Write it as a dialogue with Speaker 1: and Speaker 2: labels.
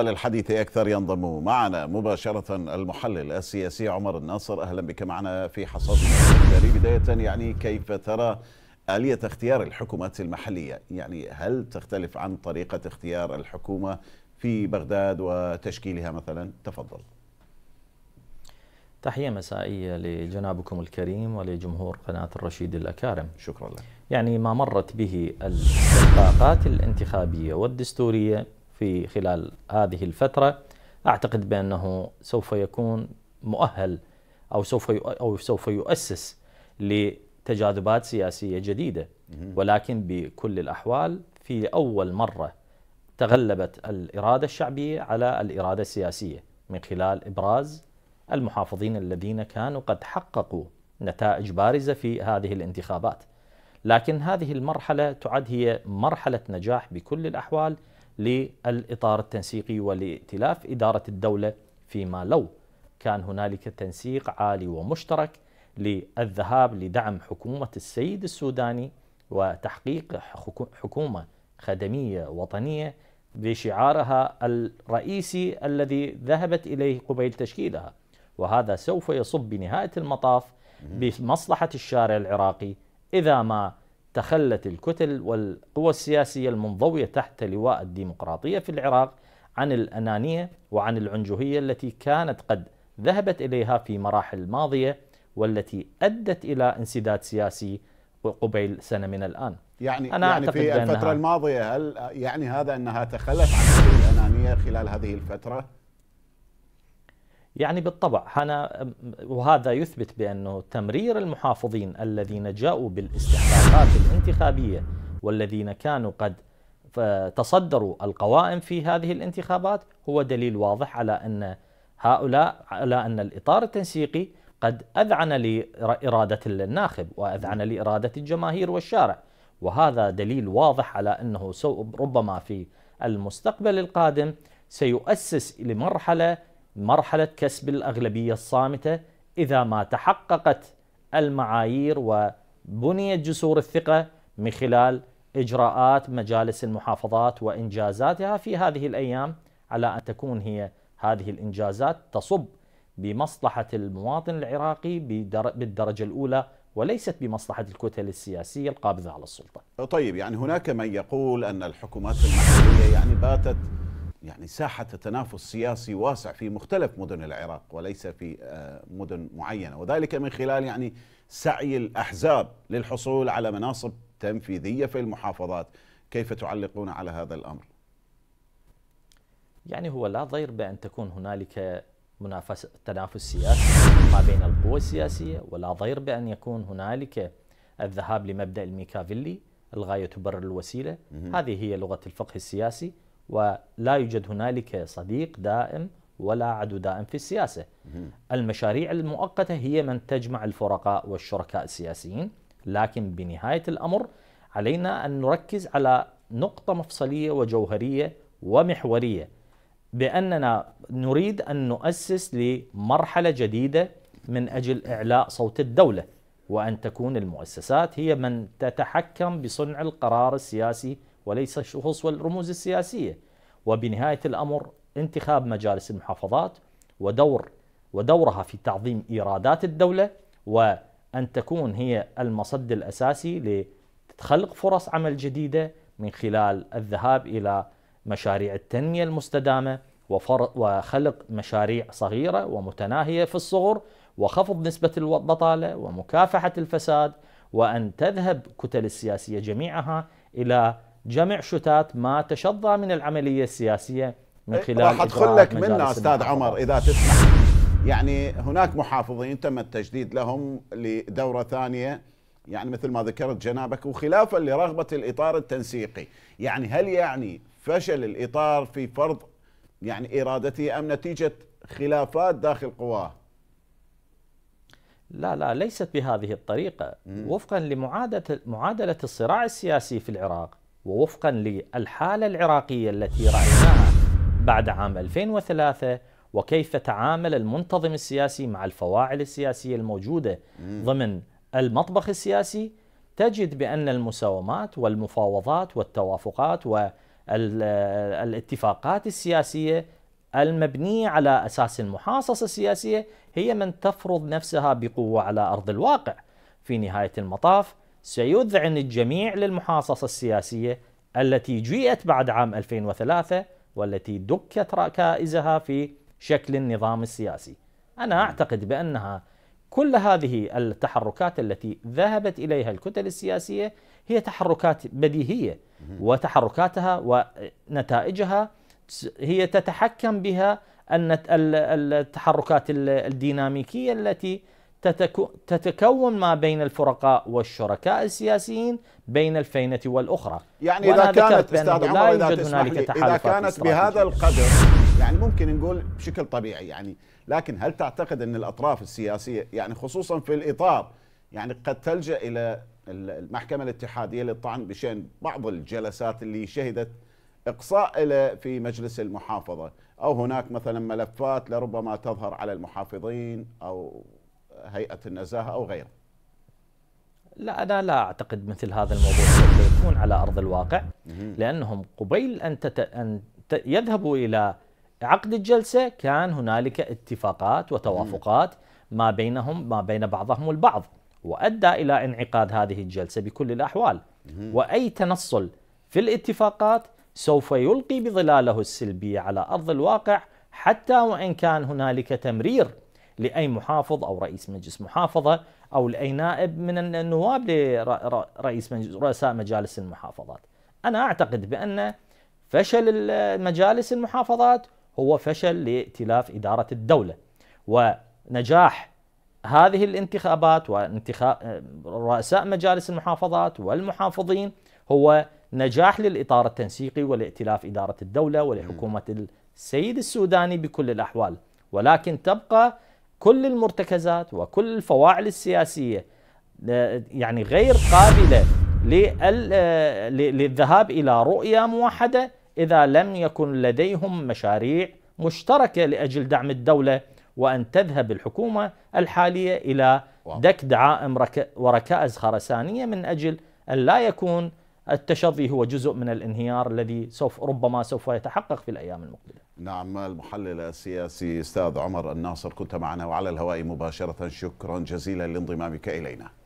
Speaker 1: للحديث أكثر ينضم معنا مباشرة المحلل السياسي عمر الناصر أهلا بك معنا في حصاد الإداري بداية يعني كيف ترى آلية اختيار الحكومات المحلية يعني هل تختلف عن طريقة اختيار الحكومة في بغداد
Speaker 2: وتشكيلها مثلا تفضل تحية مسائية لجنابكم الكريم ولجمهور قناة الرشيد الأكارم شكرا لك يعني ما مرت به الاتفاقات الانتخابية والدستورية في خلال هذه الفترة أعتقد بأنه سوف يكون مؤهل أو سوف أو سوف يؤسس لتجاذبات سياسية جديدة ولكن بكل الأحوال في أول مرة تغلبت الإرادة الشعبية على الإرادة السياسية من خلال إبراز المحافظين الذين كانوا قد حققوا نتائج بارزة في هذه الانتخابات لكن هذه المرحلة تعد هي مرحلة نجاح بكل الأحوال للإطار التنسيقي ولائتلاف إدارة الدولة فيما لو كان هنالك تنسيق عالي ومشترك للذهاب لدعم حكومة السيد السوداني وتحقيق حكومة خدمية وطنية بشعارها الرئيسي الذي ذهبت إليه قبيل تشكيلها وهذا سوف يصب بنهاية المطاف بمصلحة الشارع العراقي إذا ما تخلت الكتل والقوى السياسية المنضوية تحت لواء الديمقراطية في العراق عن الأنانية وعن العنجهية التي كانت قد ذهبت إليها في مراحل ماضية والتي أدت إلى انسداد سياسي قبيل سنة من الآن يعني, أنا يعني في الفترة
Speaker 1: الماضية هل يعني هذا أنها تخلت عن الأنانية خلال
Speaker 2: هذه الفترة؟ يعني بالطبع أنا وهذا يثبت بأنه تمرير المحافظين الذين جاءوا بالاستحقاقات الانتخابية والذين كانوا قد تصدروا القوائم في هذه الانتخابات هو دليل واضح على أن هؤلاء على أن الإطار التنسيقي قد أذعن لإرادة الناخب وأذعن لإرادة الجماهير والشارع وهذا دليل واضح على أنه ربما في المستقبل القادم سيؤسس لمرحلة مرحلة كسب الأغلبية الصامتة إذا ما تحققت المعايير وبنيت جسور الثقة من خلال إجراءات مجالس المحافظات وإنجازاتها في هذه الأيام على أن تكون هي هذه الإنجازات تصب بمصلحة المواطن العراقي بالدرجة الأولى وليست بمصلحة الكتل السياسية القابضة على السلطة
Speaker 1: طيب يعني هناك من يقول أن الحكومات المحلية يعني باتت يعني ساحة تنافس سياسي واسع في مختلف مدن العراق وليس في آه، مدن معينة وذلك من خلال يعني سعي الأحزاب للحصول على مناصب تنفيذية في
Speaker 2: المحافظات كيف تعلقون على هذا الأمر؟ يعني هو لا ضير بأن تكون هنالك منافسة تنافس سياسي ما بين القوى السياسية ولا ضير بأن يكون هنالك الذهاب لمبدأ الميكافيلي الغاية تبرر الوسيلة هذه هي لغة الفقه السياسي ولا يوجد هنالك صديق دائم ولا عدو دائم في السياسة المشاريع المؤقتة هي من تجمع الفرقاء والشركاء السياسيين لكن بنهاية الأمر علينا أن نركز على نقطة مفصلية وجوهرية ومحورية بأننا نريد أن نؤسس لمرحلة جديدة من أجل إعلاء صوت الدولة وأن تكون المؤسسات هي من تتحكم بصنع القرار السياسي وليس الشخوص والرموز السياسية وبنهاية الأمر انتخاب مجالس المحافظات ودور ودورها في تعظيم إيرادات الدولة وأن تكون هي المصد الأساسي لتخلق فرص عمل جديدة من خلال الذهاب إلى مشاريع التنمية المستدامة وخلق مشاريع صغيرة ومتناهية في الصغر وخفض نسبة البطالة ومكافحة الفساد وأن تذهب كتل السياسية جميعها إلى جمع شتات ما تشظى من العملية السياسية من إيه، خلال راح أدخل لك منا أستاذ عمر إذا تسمح يعني هناك
Speaker 1: محافظين تم التجديد لهم لدورة ثانية يعني مثل ما ذكرت جنابك وخلافا لرغبة الإطار التنسيقي يعني هل يعني فشل الإطار في فرض يعني إرادته أم نتيجة خلافات داخل قواه
Speaker 2: لا لا ليست بهذه الطريقة وفقا لمعادلة معادلة الصراع السياسي في العراق ووفقا للحالة العراقية التي رأيناها بعد عام 2003 وكيف تعامل المنتظم السياسي مع الفواعل السياسية الموجودة ضمن المطبخ السياسي تجد بأن المساومات والمفاوضات والتوافقات والاتفاقات السياسية المبنية على أساس المحاصصة السياسية هي من تفرض نفسها بقوة على أرض الواقع في نهاية المطاف سيذعن الجميع للمحاصصة السياسية التي جيئت بعد عام 2003 والتي دكت ركائزها في شكل النظام السياسي أنا أعتقد بأنها كل هذه التحركات التي ذهبت إليها الكتل السياسية هي تحركات بديهية وتحركاتها ونتائجها هي تتحكم بها التحركات الديناميكية التي تتكون ما بين الفرقاء والشركاء السياسيين بين الفينة والأخرى يعني إذا كانت أستاذ عمر إذا تسمح لي إذا كانت بهذا
Speaker 1: القدر يعني ممكن نقول بشكل طبيعي يعني لكن هل تعتقد أن الأطراف السياسية يعني خصوصا في الإطار يعني قد تلجأ إلى المحكمة الاتحادية للطعن بشأن بعض الجلسات اللي شهدت إقصاء إلى في مجلس المحافظة أو هناك مثلا ملفات لربما تظهر على المحافظين أو هيئه النزاهه او غيره.
Speaker 2: لا انا لا اعتقد مثل هذا الموضوع سيكون على ارض الواقع لانهم قبيل ان تت... ان ت... يذهبوا الى عقد الجلسه كان هنالك اتفاقات وتوافقات ما بينهم ما بين بعضهم البعض وادى الى انعقاد هذه الجلسه بكل الاحوال واي تنصل في الاتفاقات سوف يلقي بظلاله السلبيه على ارض الواقع حتى وان كان هنالك تمرير لأي محافظ أو رئيس مجلس محافظة أو لأي نائب من النواب لرئيس مجلس رؤساء مجالس المحافظات أنا أعتقد بأن فشل مجالس المحافظات هو فشل لائتلاف إدارة الدولة ونجاح هذه الانتخابات وانتخاب رؤساء مجالس المحافظات والمحافظين هو نجاح للإطار التنسيقي ولائتلاف إدارة الدولة ولحكومة السيد السوداني بكل الأحوال ولكن تبقى كل المرتكزات وكل الفواعل السياسيه آه، يعني غير قابله آه، للذهاب الى رؤيه موحده اذا لم يكن لديهم مشاريع مشتركه لاجل دعم الدوله وان تذهب الحكومه الحاليه الى دك دعائم وركائز خرسانيه من اجل ان لا يكون التشظي هو جزء من الانهيار الذي سوف ربما سوف يتحقق في الايام المقبله. نعم
Speaker 1: المحلل السياسي استاذ عمر الناصر كنت معنا وعلى الهواء مباشره شكرا جزيلا لانضمامك الينا.